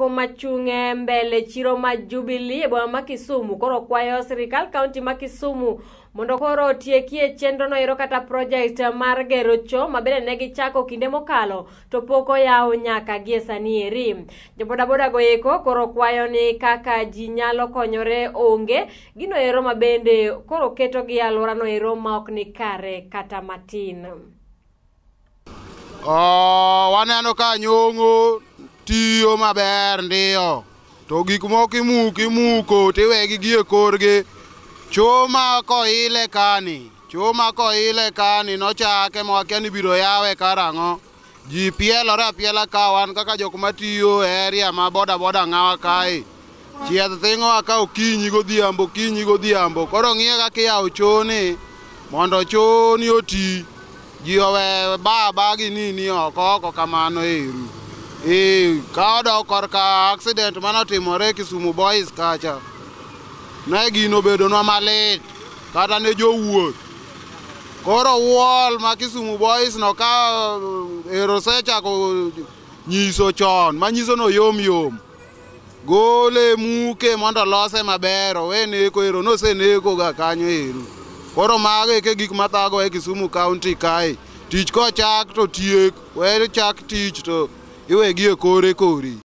komachung' e mbele chiro ma jubili e boma ma kisumu koro kwayo sirikal kaunti ma kisumu mondo koro otiekie chenro noero kata projekt mar gero cho ma bende ne gichako kinde mokalo to pok oyaw nyaka gie sani eri jobodaboda go eko koro kwayo ni kaka ji nyalo konyore onge ginoero ma bende koro keto gi alwora noero ma ok ni kare kata matin oh, waneno ka nyong'o tiyo maber ndiyo to gik moko imuko imuko tiwegi gi e korgi chuma koile kani chuma koile kani nochake ma wakia ni biro yawe karang'o ji pielore apiela ka wan kaka jok matiyo e area ma boda boda ng'awa kae chieth thing'owa ka okinyi godhiambo okinyi godhiambo koro ng'iye kaka iyawo choni mondo choni oti ji owe baba gi nini oko oko kamano eru ka odok korka accident mane otimore kisumu boys kacha ne gino obedonwa malit kata ne jowuoth koro wol ma kisumu boys no ka eh, ero osechako nyiso chon manyiso no yom yom gole muke mondo olose maber owe neko ero noseneko ga kanyo ero koro mago eke gik mathago e kisumu county kae tich kochak to tiek we chak tich to iwegie kũrĩ kũri